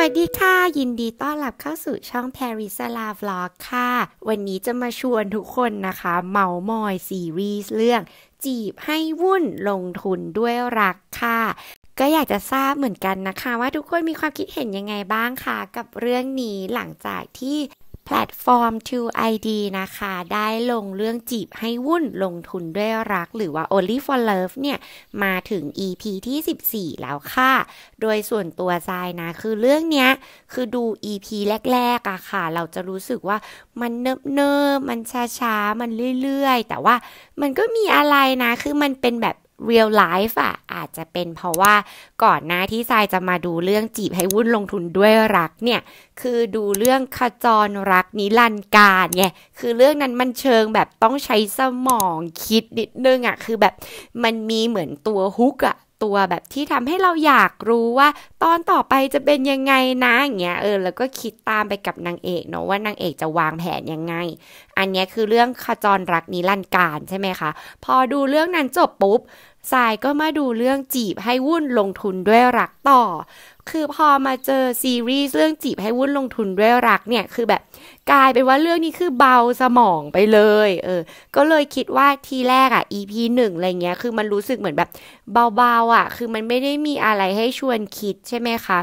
วัสดีค่ะ ยินดีต้อนรับเข้าสู่ช่องแ p ริสลาฟล็อกค่ะ วันนี้จะมาชวนทุกคนนะคะ เมามอย ซีรีส์เรื่อง จีบให้วุ่นลงทุนด้วยรักค่ะ ก็อยากจะทราบเหมือนกันนะคะ ว่าทุกคนมีความคิดเห็นยังไงบ้างคะกับเรื่องนี้หลังจากที่แพลตฟอร์ม t o ID นะคะ ได้ลงเรื่องจีบให้วุ่นลงทุนด้วยรัก หรือว่า Only for Love เนี่ย มาถึง EP ที่ 14 แล้วค่ะ โดยส่วนตัวทรายนะ คือเรื่องเนี้ย คือดู EP แรกๆอะค่ะ เราจะรู้สึกว่ามันเนิบเนิบมันช้าๆ มันเรื่อยๆ แต่ว่ามันก็มีอะไรนะคือมันเป็นแบบเรียลไลฟ์อ่ะอาจจะเป็นเพราะว่าก่อนหน้าที่ทรายจะมาดูเรื่องจีบให้วุ่นลงทุนด้วยรักเนี่ย คือดูเรื่องขจรรักนิรันดร์การไงคือเรื่องนั้นมันเชิงแบบต้องใช้สมองคิดนิดนึงอ่ะคือแบบมันมีเหมือนตัวฮุกอ่ะตัวแบบที่ทำให้เราอยากรู้ว่า ตอนต่อไปจะเป็นยังไงนะอย่างเงี้ยเออแล้วก็คิดตามไปกับนางเอก เนาะว่านางเอกจะวางแผนยังไง อันนี้คือเรื่องขจรรักนิรันดร์การใช่ไหมคะพอดูเรื่องนั้นจบปุ๊บทรายก็มาดูเรื่องจีบให้วุ่นลงทุนด้วยรักต่อคือพอมาเจอซีรีส์เรื่องจีบให้วุ่นลงทุนด้วยรักเนี่ยคือแบบกลายเป็นว่าเรื่องนี้คือเบาสมองไปเลย เออ ก็เลยคิดว่าทีแรกอะ่ะ EP หนึ่งอะไรเงี้ยคือมันรู้สึกเหมือนแบบเบาๆอะ่ะ คือมันไม่ได้มีอะไรให้ชวนคิดใช่ไหมคะ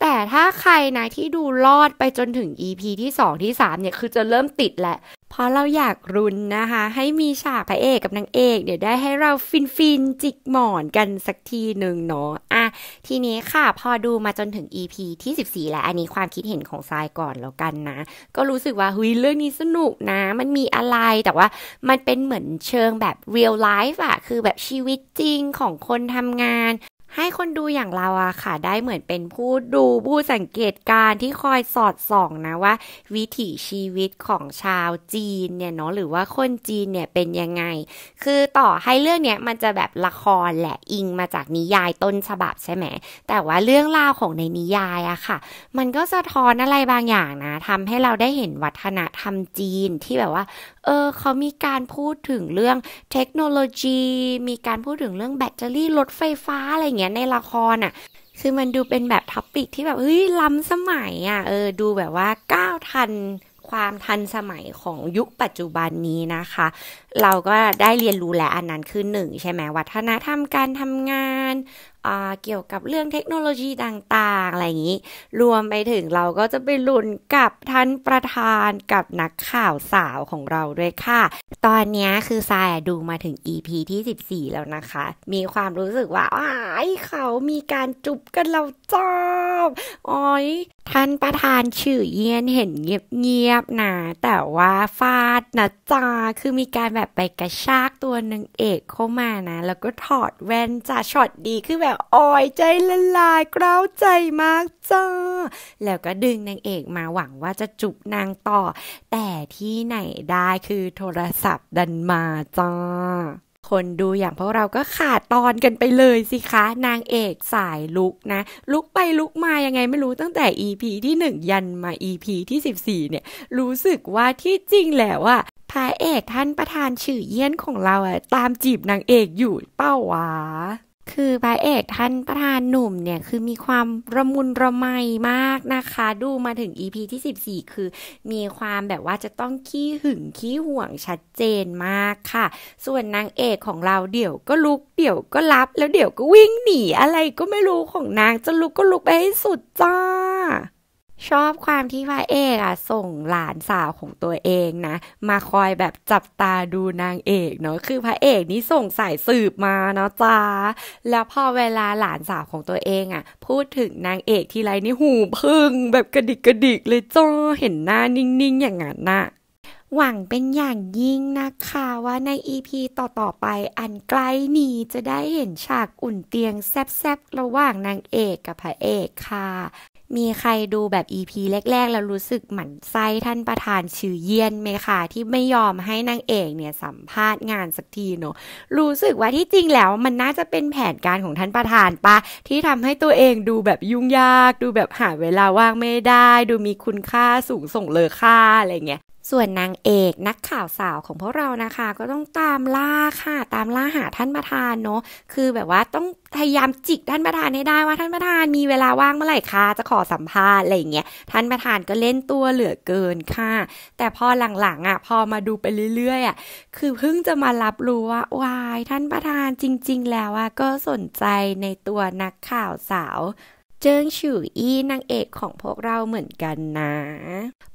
แต่ถ้าใครนะที่ดูรอดไปจนถึง EP ที่สองที่สามเนี่ยคือจะเริ่มติดแหละพราะเราอยากรุนนะคะ ให้มีฉากพระเอกกับนางเอก เดี๋ยวได้ให้เราฟินฟินจิกหมอนกันสักทีหนึ่งเนาะอ่ะ ทีนี้ค่ะพอดูมาจนถึง EP ที่ 14 แล้ว อันนี้ความคิดเห็นของทรายก่อนแล้วกันนะ ก็รู้สึกว่าหุยเรื่องนี้สนุกนะ มันมีอะไรแต่ว่ามันเป็นเหมือนเชิงแบบ real life อะคือแบบชีวิตจริงของคนทำงานให้คนดูอย่างเราอะค่ะได้เหมือนเป็นผู้ดูผู้สังเกตการที่คอยสอดส่องนะว่า วิถีชีวิตของชาวจีนเนี่ยเนาะหรือว่าคนจีนเนี่ยเป็นยังไง คือต่อให้เรื่องเนี้ยมันจะแบบละครแหละอิงมาจากนิยายต้นฉบับใช่ไหม แต่ว่าเรื่องราวของในนิยายอะค่ะ มันก็สะท้อนอะไรบางอย่างนะทำให้เราได้เห็นวัฒนธรรมจีนที่แบบว่า เออเขามีการพูดถึงเรื่องเทคโนโลยี มีการพูดถึงเรื่องแบตเตอรี่รถไฟฟ้าอะไรอย่างเงี้ยงี้ยในละครอ่ะ คือมันดูเป็นแบบท็อปิกที่แบบเฮ้ยล้ำสมัยอ่ะ เออดูแบบว่าก้าวทันความทันสมัยของยุคปัจจุบันนี้นะคะ เราก็ได้เรียนรู้และอันนั้นคือหนึ่งใช่ไหมวัฒนธรรมการทำงานเกี่ยวกับเรื่องเทคโนโลยีต่างๆ อะไรอย่างนี้ รวมไปถึงเราก็จะไปลุ้นกับท่านประธานกับนักข่าวสาวของเราด้วยค่ะ ตอนนี้คือทรายดูมาถึง EP ที่ 14 แล้วนะคะ มีความรู้สึกว่า อ้าย เขามีการจุบกันเราจอบ อ้อยท่านประธานชื่อเยียนเห็นเงียบๆ นะ แต่ว่าฟาดนะจ้าคือมีการแบบไปกระชากตัวหนึ่งเอกเข้ามานะ แล้วก็ถอดแว่นจ้าช็อตดีคือแบบอ่อยใจละลายกร้าวใจมากจ้า แล้วก็ดึงนางเอกมาหวังว่าจะจุบนางต่อ แต่ที่ไหนได้คือโทรศัพท์ดันมาจ้า คนดูอย่างพวกเราก็ขาดตอนกันไปเลยสิคะ นางเอกสายลุกนะ ลุกไปลุกมายังไงไม่รู้ตั้งแต่ EP ที่1ยันมา EP ที่ 14 เนี่ย รู้สึกว่าที่จริงแล้วอะพระเอกท่านประธานชื่อเยี่ยนของเราอะตามจีบนางเอกอยู่เป้าวาคือพระเอกท่านประธานหนุ่มเนี่ย คือมีความระมุนระไมมากนะคะ ดูมาถึง EP ที่ 14 คือมีความแบบว่าจะต้องขี้หึงขี้ห่วงชัดเจนมากค่ะ ส่วนนางเอกของเราเดี๋ยวก็ลุกเดี๋ยวก็รับแล้วเดี๋ยวก็วิ่งหนีอะไรก็ไม่รู้ของนางจะลุกก็ลุกไปให้สุดจ้าชอบความที่พระเอกอ่ะส่งหลานสาวของตัวเองนะมาคอยแบบจับตาดูนางเอกเนาะ คือ พระเอกนี่ส่งสายสืบมาเนาะจ้าแล้วพอเวลาหลานสาวของตัวเองอ่ะพูดถึงนางเอกทีไรนี่หูพึ่งแบบกระดิกกระดิกเลยจ้าเห็นหน้านิ่งๆอย่างนั้นน่ะหวังเป็นอย่างยิ่งนะคะ ว่าในอีพีต่อๆไปอันใกล้นี้จะได้เห็นฉากอุ่นเตียง แซบๆระหว่างนางเอกกับพระเอกค่ะมีใครดูแบบ EP แรกๆ แล้วรู้สึก หมั่นไส้ท่านประธานชื่อเยียนไหมคะที่ไม่ยอมให้นางเอกเนี่ยสัมภาษณ์งานสักทีเนาะรู้สึกว่าที่จริงแล้วมันน่าจะเป็นแผนการของท่านประธานปะ ที่ทำให้ตัวเองดูแบบยุ่งยาก ดูแบบหาเวลาว่างไม่ได้ ดูมีคุณค่าสูงส่งเลยค่าอะไรเงี้ยส่วนนางเอกนักข่าวสาวของพวกเรานะคะ ก็ต้องตามล่าค่ะตามล่าหาท่านประธานเนาะคือแบบว่าต้องพยายามจิกท่านประธานให้ได้ว่า ท่านประธานมีเวลาว่างเมื่อไหร่คะจะขอสัมภาษณ์อะไรอย่างเงี้ยท่านประธานก็เล่นตัวเหลือเกินค่ะ แต่พอหลังๆอะ่ะ พอมาดูไปเรื่อยๆอะ่ะคือเพิ่งจะมารับรู้ว่าวายท่านประธานจริงๆแล้วอะ่ะก็สนใจในตัวนักข่าวสาวเจิงฉิวอี้นางเอกของพวกเราเหมือนกันนะ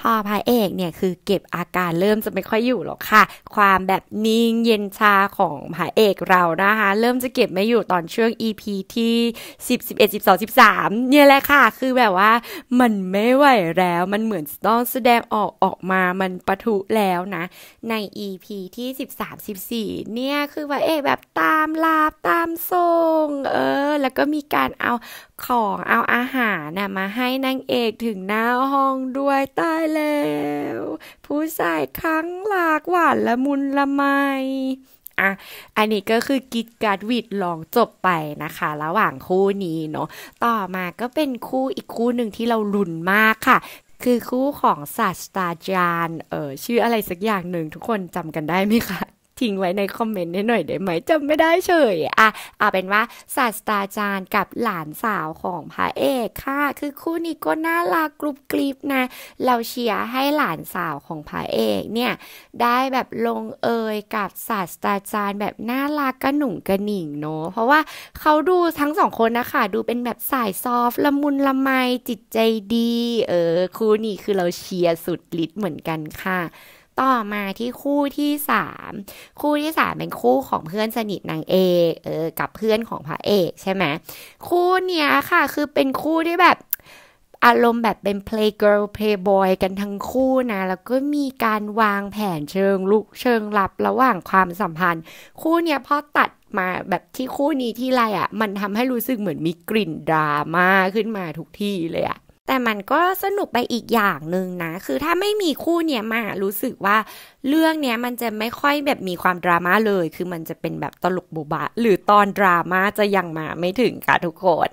พอพระเอกเนี่ยคือเก็บอาการเริ่มจะไม่ค่อยอยู่หรอกค่ะ ความแบบนิ่งเย็นชาของพระเอกเรานะคะ เริ่มจะเก็บไม่อยู่ตอนช่วง EP ที่10 11 12 13เนี่ยแหละค่ะ คือแบบว่า มันไม่ไหวแล้ว มันเหมือนต้องแสดงออกออกมามันปะทุแล้วนะ ใน EP ที่13 14เนี่ยคือพระเอกแบบตามลาบตามทรงเออ แล้วก็มีการเอาของเอาอาหารนะมาให้นางเอกถึงหน้าห้องด้วยตายแล้ว ผู้ชายครั้งหลากหวานละมุนละไมอ่ะ อันนี้ก็คือกิจการวิดลองจบไปนะคะ ระหว่างคู่นี้เนาะต่อมาก็เป็นคู่อีกคู่หนึ่งที่เราลุ้นมากค่ะ คือคู่ของศาสตราจารย์เออชื่ออะไรสักอย่างหนึ่งทุกคนจำกันได้ไหมคะทิ้งไว้ในคอมเมนต์ให้หน่อยได้ไหมจำไม่ได้เฉยอ่ะเอาเป็นว่าศาสตราจารย์กับหลานสาวของพระเอกค่ะคือคู่นี้ก็น่ารักกรุบกริบนะ เราเชียร์ให้หลานสาวของพระเอกเนี่ย ได้แบบลงเอยกับศาสตราจารย์แบบน่ารักกระหนุ่งกระหนิ่งเนาะเพราะว่าเขาดูทั้งสองคนนะคะดูเป็นแบบสายซอฟละมุนละไมจิตใจดี เออ คู่นี้คือเราเชียร์สุดฤทธิ์เหมือนกันค่ะต่อมาที่คู่ที่สาม คู่ที่สามเป็นคู่ของเพื่อนสนิทนางเอกเออ กับเพื่อนของพระเอกใช่ไหม คู่เนี้ยค่ะ คือเป็นคู่ที่แบบ อารมณ์แบบเป็น playgirl playboy กันทั้งคู่นะ แล้วก็มีการวางแผนเชิงลุกเชิงลับระหว่างความสัมพันธ์ คู่เนี้ยพอตัดมาแบบที่คู่นี้ที่ไรอะ่ะ มันทำให้รู้สึกเหมือนมีกลิ่นดราม่าขึ้นมาทุกที่เลยอะ่ะแต่มันก็สนุกไปอีกอย่างหนึ่งนะ คือถ้าไม่มีคู่เนี่ยมารู้สึกว่าเรื่องเนี้ยมันจะไม่ค่อยแบบมีความดราม่าเลย คือมันจะเป็นแบบตลกบุบะหรือตอนดราม่าจะยังมาไม่ถึงค่ะทุกคน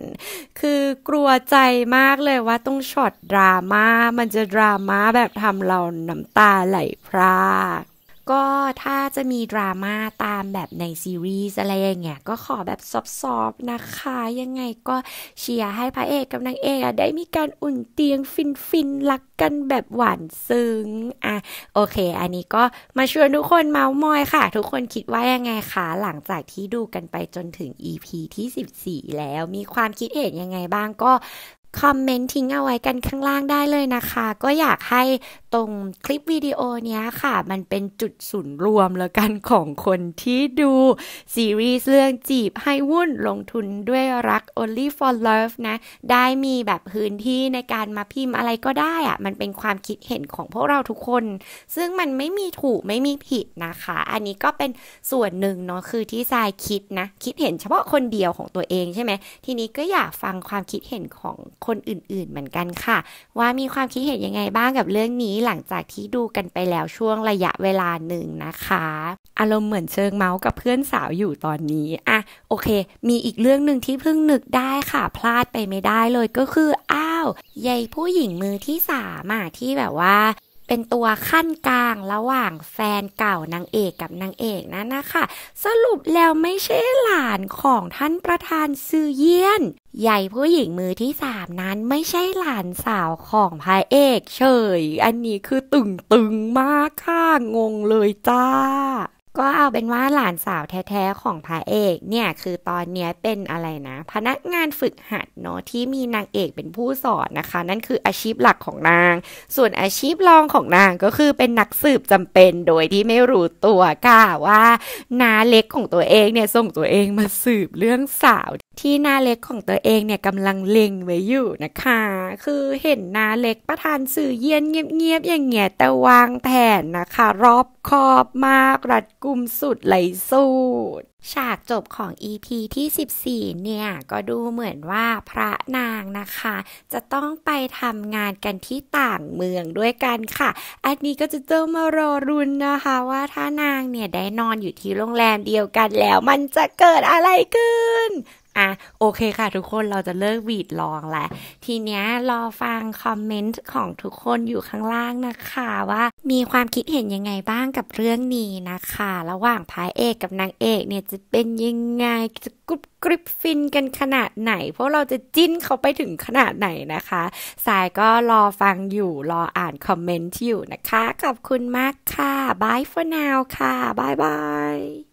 คือกลัวใจมากเลยว่า ต้องช็อตดราม่ามันจะดราม่าแบบทำเราน้ำตาไหลพรากก็ถ้าจะมีดราม่าตามแบบในซีรีส์อะไรอย่างเงี้ยก็ขอแบบซอฟๆนะคะยังไงก็เชียร์ให้พระเอกกับนางเอกได้มีการอุ่นเตียงฟินๆ รักกันแบบหวานซึ้งอ่ะโอเคอันนี้ก็มาชวนทุกคนเมาส์มอยค่ะ ทุกคนคิดว่ายังไงคะหลังจากที่ดูกันไปจนถึง EP ที่ 14 แล้วมีความคิดเห็นยังไงบ้างก็คอมเมนต์ทิ้งเอาไว้กันข้างล่างได้เลยนะคะ ก็อยากใหตรงคลิปวิดีโอเนี้ยค่ะ มันเป็นจุดศูนย์รวมแล้วกันของคนที่ดู ซีรีส์เรื่องจีบให้วุ่นลงทุนด้วยรัก only for love นะ ได้มีแบบพื้นที่ในการมาพิมพ์อะไรก็ได้อะมันเป็นความคิดเห็นของพวกเราทุกคน ซึ่งมันไม่มีถูกไม่มีผิดนะคะ อันนี้ก็เป็นส่วนหนึ่งเนาะคือที่ทรายคิดนะ คิดเห็นเฉพาะคนเดียวของตัวเองใช่ไหมทีนี้ก็อยากฟังความคิดเห็นของคนอื่นๆเหมือนกันค่ะ ว่ามีความคิดเห็นยังไงบ้างกับเรื่องนี้หลังจากที่ดูกันไปแล้วช่วงระยะเวลาหนึ่งนะคะ อารมณ์เหมือนเชิงเมาส์กับเพื่อนสาวอยู่ตอนนี้อ่ะโอเค มีอีกเรื่องหนึ่งที่เพิ่งนึกได้ค่ะพลาดไปไม่ได้เลยก็คืออ้าวยายผู้หญิงมือที่สามอ่ะที่แบบว่าเป็นตัวขั้นกลางระหว่างแฟนเก่านางเอกกับนางเอกนั่นนะคะ สรุปแล้วไม่ใช่หลานของท่านประธานซือเยียน ใหญ่ผู้หญิงมือที่สามนั้นไม่ใช่หลานสาวของพระเอกเฉย อันนี้คือตึงตึงมากค่ะ งงเลยจ้าก็เอาเป็นว่าหลานสาวแท้ๆของพระเอกเนี่ย คือตอนเนี้ยเป็นอะไรนะ พนักงานฝึกหัดเนาะที่มีนางเอกเป็นผู้สอนนะคะ นั่นคืออาชีพหลักของนาง ส่วนอาชีพรองของนางก็คือเป็นนักสืบจำเป็นโดยที่ไม่รู้ตัวก่ะว่านาเล็กของตัวเองเนี่ยส่งตัวเองมาสืบเรื่องสาวที่นาเล็กของตัวเองเนี่ยกำลังเล็งไว้อยู่นะคะ คือเห็นนาเล็กประธานสื่อเย็นเงียบๆอย่างเงี้ยแต่วางแผนนะคะรอบขอบมาก รัดกุมสุดไหลสูดฉากจบของ EP ที่ 14 เนี่ยก็ดูเหมือนว่าพระนางนะคะ จะต้องไปทำงานกันที่ต่างเมืองด้วยกันค่ะ อันนี้ก็จะเจ้ามารอรุนนะคะว่าถ้านางเนี่ยได้นอนอยู่ที่โรงแรมเดียวกันแล้วมันจะเกิดอะไรขึ้น่ะโอเคค่ะ ทุกคนเราจะเลิกวีดลองแล้วทีเนี้ยรอฟังคอมเมนต์ของทุกคนอยู่ข้างล่างนะคะว่ามีความคิดเห็นยังไงบ้างกับเรื่องนี้นะคะ ระหว่างพายเอกกับนางเอกเนี่ยจะเป็นยังไงจะกรุบกริบฟินกันขนาดไหน เพราะเราจะจิ้นเขาไปถึงขนาดไหนนะคะ สายก็รอฟังอยู่รออ่านคอมเมนต์อยู่นะคะขอบคุณมากค่ะบาย for now ค่ะบายบาย